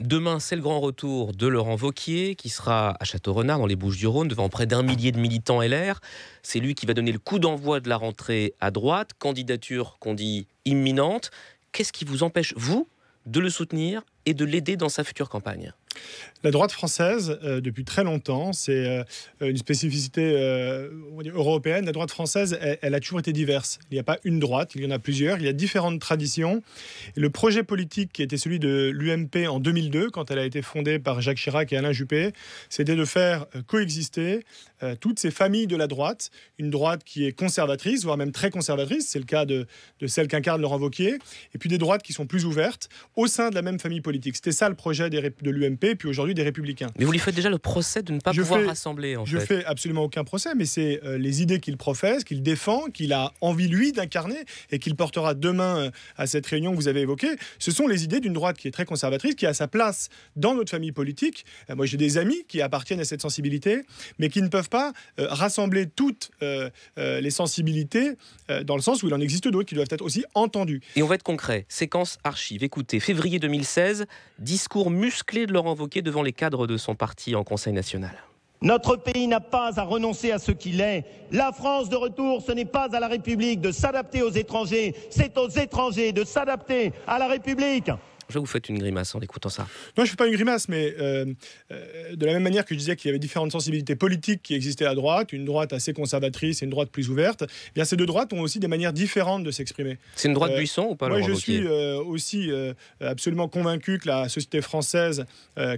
Demain, c'est le grand retour de Laurent Vauquier, qui sera à Château-Renard, dans les Bouches-du-Rhône, devant près d'un millier de militants LR. C'est lui qui va donner le coup d'envoi de la rentrée à droite, candidature qu'on dit imminente. Qu'est-ce qui vous empêche, vous, de le soutenir et de l'aider dans sa future campagne la droite française, euh, depuis très longtemps, c'est euh, une spécificité euh, européenne. La droite française, elle, a toujours été diverse. Il n'y a pas une droite, il y en a plusieurs. Il y a différentes traditions. Et le projet politique qui était celui de l'UMP en 2002, quand elle a été fondée par Jacques Chirac et Alain Juppé, c'était de faire coexister toutes ces familles de la droite. Une droite qui est conservatrice, voire même très conservatrice. C'est le cas de, celle qu'incarne Laurent Wauquiez. Et puis des droites qui sont plus ouvertes au sein de la même famille politique. C'était ça le projet de l'UMP et puis aujourd'hui des Républicains. Mais vous lui faites déjà le procès de ne pas pouvoir rassembler, en je fait. Je fais absolument aucun procès, mais c'est euh, les idées qu'il professe, qu'il défend, qu'il a envie, lui, d'incarner, et qu'il portera demain euh, à cette réunion que vous avez évoquée. Ce sont les idées d'une droite qui est très conservatrice, qui a sa place dans notre famille politique. Euh, moi, j'ai des amis qui appartiennent à cette sensibilité, mais qui ne peuvent pas rassembler toutes les sensibilités, dans le sens où il en existe d'autres qui doivent être aussi entendues. Et on va être concret. Séquence archive. Écoutez, février 2016, discours musclé de Laurent devant les cadres de son parti en Conseil national. Notre pays n'a pas à renoncer à ce qu'il est. La France de retour, ce n'est pas à la République de s'adapter aux étrangers, c'est aux étrangers de s'adapter à la République vous faites une grimace en écoutant ça. Non, je ne fais pas une grimace, mais euh, euh, de la même manière que je disais qu'il y avait différentes sensibilités politiques qui existaient à droite, une droite assez conservatrice et une droite plus ouverte, eh bien ces deux droites ont aussi des manières différentes de s'exprimer. C'est une droite euh, buisson ou pas Moi, je suis euh, aussi absolument convaincu que la société française,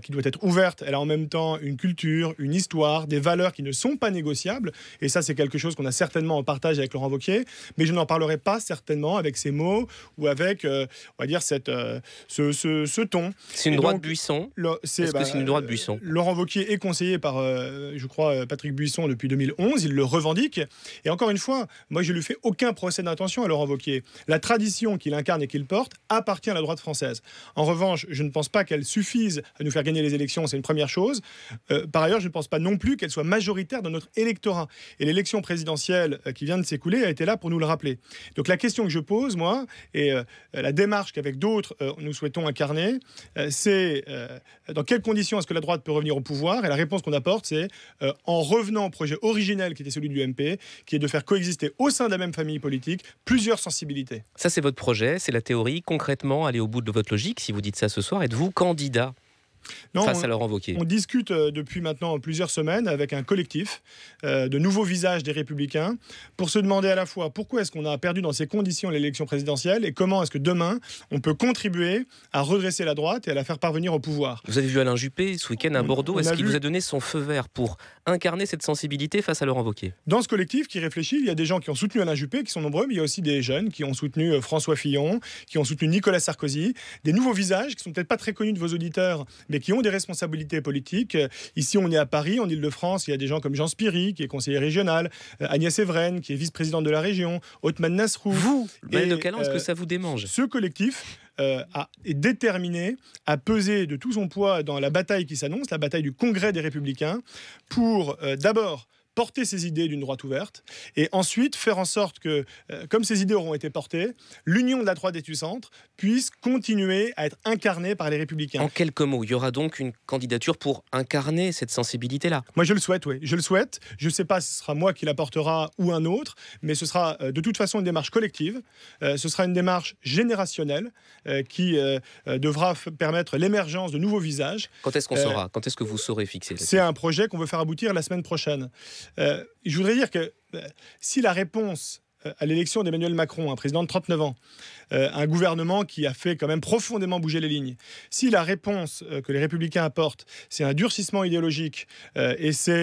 qui doit être ouverte, elle a en même temps une culture, une histoire, des valeurs qui ne sont pas négociables. Et ça, c'est quelque chose qu'on a certainement en partage avec Laurent Wauquiez, mais je n'en parlerai pas certainement avec ces mots ou avec, on va dire, cette, ce ce, ton. C'est une, droite Buisson droite buisson. Bah, c'est une droite euh, buisson. Laurent Vauquier est conseillé par, euh, je crois, euh, Patrick Buisson depuis 2011. Il le revendique. Et encore une fois, moi, je ne lui fais aucun procès d'intention à Laurent Vauquier. La tradition qu'il incarne et qu'il porte appartient à la droite française. En revanche, je ne pense pas qu'elle suffise à nous faire gagner les élections. C'est une première chose. par ailleurs, je ne pense pas non plus qu'elle soit majoritaire dans notre électorat. Et l'élection présidentielle qui vient de s'écouler a été là pour nous le rappeler. Donc la question que je pose, moi, et la démarche qu'avec d'autres, nous souhaitons souhaitons incarner, euh, c'est euh, dans quelles conditions est-ce que la droite peut revenir au pouvoir Et la réponse qu'on apporte, c'est euh, en revenant au projet originel qui était celui du MP, qui est de faire coexister au sein de la même famille politique plusieurs sensibilités. Ça, c'est votre projet, c'est la théorie. Concrètement, allez au bout de votre logique. Si vous dites ça ce soir, êtes-vous candidat face à Laurent Wauquiez On discute euh, depuis maintenant plusieurs semaines avec un collectif euh, de nouveaux visages des Républicains pour se demander à la fois pourquoi est-ce qu'on a perdu dans ces conditions l'élection présidentielle et comment est-ce que demain on peut contribuer à redresser la droite et à la faire parvenir au pouvoir. Vous avez vu Alain Juppé ce week-end à Bordeaux. Est-ce qu'il vous a donné son feu vert pour incarner cette sensibilité face à Laurent Wauquiez Dans ce collectif qui réfléchit, il y a des gens qui ont soutenu Alain Juppé, qui sont nombreux, mais il y a aussi des jeunes qui ont soutenu euh, François Fillon, qui ont soutenu Nicolas Sarkozy, des nouveaux visages qui sont peut-être pas très connus de vos auditeurs, qui ont des responsabilités politiques. Euh, ici, on est à Paris, en Ile-de-France, il y a des gens comme Jean Spiry, qui est conseiller régional, euh, Agnès Evren, qui est vice-présidente de la région, Otman Nasrou. Vous, le de est-ce que euh, ça vous démange Ce collectif est déterminé à peser de tout son poids dans la bataille qui s'annonce, la bataille du Congrès des Républicains, pour d'abord porter ces idées d'une droite ouverte, et ensuite faire en sorte que, euh, comme ces idées auront été portées, l'union de la droite des du centre puisse continuer à être incarnée par les républicains. En quelques mots, il y aura donc une candidature pour incarner cette sensibilité-là Moi, je le souhaite, oui. Je le souhaite. Je ne sais pas si ce sera moi qui la portera ou un autre, mais ce sera euh, de toute façon une démarche collective. Euh, ce sera une démarche générationnelle qui devra permettre l'émergence de nouveaux visages. Quand est-ce qu'on saura Quand est-ce que vous saurez fixer C'est un projet qu'on veut faire aboutir la semaine prochaine. Euh, je voudrais dire que euh, si la réponse à l'élection d'Emmanuel Macron, un président de 39 ans, euh, un gouvernement qui a fait quand même profondément bouger les lignes, si la réponse euh, que les républicains apportent, c'est un durcissement idéologique euh, et c'est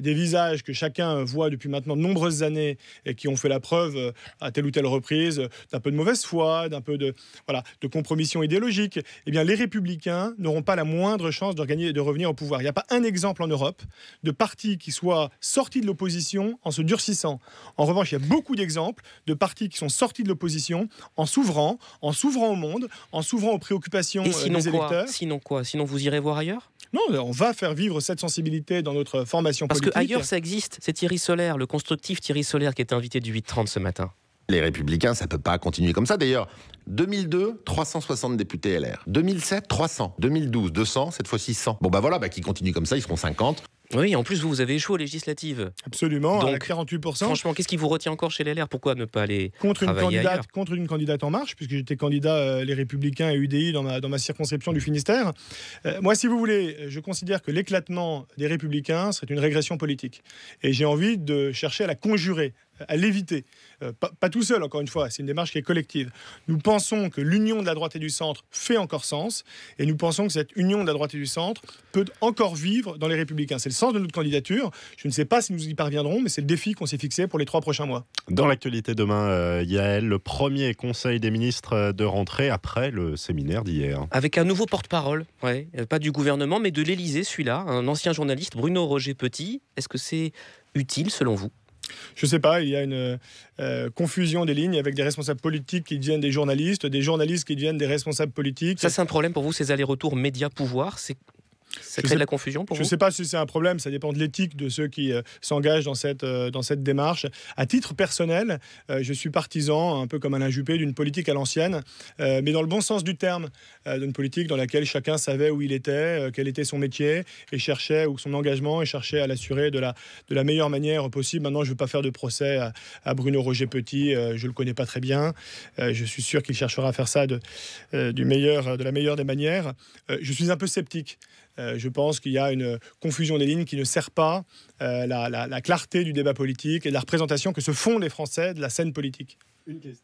des visages que chacun voit depuis maintenant de nombreuses années et qui ont fait la preuve à telle ou telle reprise d'un peu de mauvaise foi, d'un peu de, voilà, de compromission idéologique, eh bien les républicains n'auront pas la moindre chance de, de revenir au pouvoir. Il n'y a pas un exemple en Europe de parti qui soit sorti de l'opposition en se durcissant. En revanche, il y a beaucoup beaucoup d'exemples de partis qui sont sortis de l'opposition en s'ouvrant, en s'ouvrant au monde, en s'ouvrant aux préoccupations euh, sinon des électeurs. sinon quoi Sinon vous irez voir ailleurs non, euh, on va faire vivre cette sensibilité dans notre formation politique. Parce que ailleurs, ça existe. C'est Thierry Solaire, le constructif Thierry Solaire, qui est invité du 8-30 ce matin. Les Républicains, ça peut pas continuer comme ça. D'ailleurs, 2002, 360 députés LR. 2007, 300. 2012, 200. Cette fois-ci, 100. Bon, bah voilà, bah, qui continue comme ça, ils seront 50. Oui, en plus, vous, avez échoué aux législatives. Absolument, à 48%. Franchement, qu'est-ce qui vous retient encore chez LR Pourquoi ne pas aller contre une candidate Contre une candidate en marche, puisque j'étais candidat euh, Les Républicains et UDI dans ma, dans circonscription du Finistère. Euh, moi, si vous voulez, je considère que l'éclatement des Républicains serait une régression politique. Et j'ai envie de chercher à la conjurer, à l'éviter. Euh, pas, tout seul, encore une fois, c'est une démarche qui est collective. Nous pensons que l'union de la droite et du centre fait encore sens, et nous pensons que cette union de la droite et du centre peut encore vivre dans les républicains. C'est le sens de notre candidature. Je ne sais pas si nous y parviendrons, mais c'est le défi qu'on s'est fixé pour les trois prochains mois. Dans l'actualité demain, il y a le premier Conseil des ministres euh, de rentrée après le séminaire d'hier. Avec un nouveau porte-parole, euh, pas du gouvernement, mais de l'Élysée, celui-là, un ancien journaliste, Bruno Roger Petit. Est-ce que c'est utile selon vous je ne sais pas, il y a une euh, confusion des lignes avec des responsables politiques qui deviennent des journalistes, des journalistes qui deviennent des responsables politiques. Ça, c'est un problème pour vous, ces allers-retours médias-pouvoir ça crée de la confusion pour je Je ne sais pas si c'est un problème, ça dépend de l'éthique de ceux qui euh, s'engagent dans cette, euh, dans cette démarche. À titre personnel, euh, je suis partisan, un peu comme Alain Juppé, d'une politique à l'ancienne, mais dans le bon sens du terme, d'une politique dans laquelle chacun savait où il était, quel était son métier, et cherchait, ou son engagement, et cherchait à l'assurer de la, de la meilleure manière possible. Maintenant, je ne veux pas faire de procès à, Bruno Roger Petit, je ne le connais pas très bien. je suis sûr qu'il cherchera à faire ça de, du meilleur, de la meilleure des manières. je suis un peu sceptique euh, je pense qu'il y a une confusion des lignes qui ne sert pas euh, la, clarté du débat politique et de la représentation que se font les Français de la scène politique. Une question.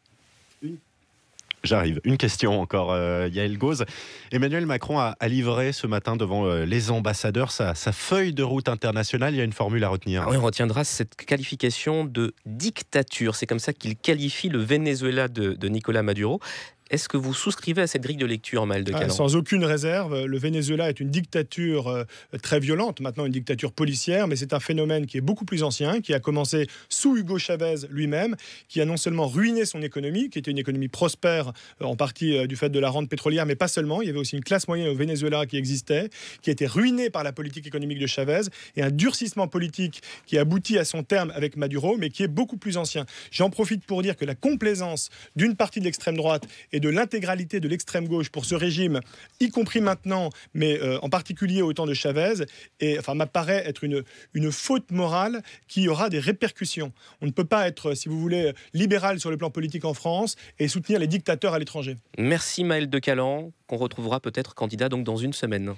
J'arrive. Une question encore, euh, Yael Gauze. Emmanuel Macron a, livré ce matin devant les ambassadeurs sa, feuille de route internationale. Il y a une formule à retenir. on retiendra cette qualification de dictature. C'est comme ça qu'il qualifie le Venezuela de Nicolas Maduro. Est-ce que vous souscrivez à cette grille de lecture, Mal de ah, Sans aucune réserve, euh, le Venezuela est une dictature euh, très violente, maintenant une dictature policière, mais c'est un phénomène qui est beaucoup plus ancien, qui a commencé sous Hugo Chavez lui-même, qui a non seulement ruiné son économie, qui était une économie prospère euh, en partie du fait de la rente pétrolière, mais pas seulement. Il y avait aussi une classe moyenne au Venezuela qui existait, qui a été ruinée par la politique économique de Chavez, et un durcissement politique qui aboutit à son terme avec Maduro, mais qui est beaucoup plus ancien. J'en profite pour dire que la complaisance d'une partie de l'extrême droite est et de l'intégralité de l'extrême gauche pour ce régime, y compris maintenant, mais euh, en particulier au temps de Chavez, et, enfin, m'apparaît être une, une faute morale qui aura des répercussions. On ne peut pas être, euh, si vous voulez, libéral sur le plan politique en France et soutenir les dictateurs à l'étranger. Merci Maël de Calan, qu'on retrouvera peut-être candidat donc dans une semaine.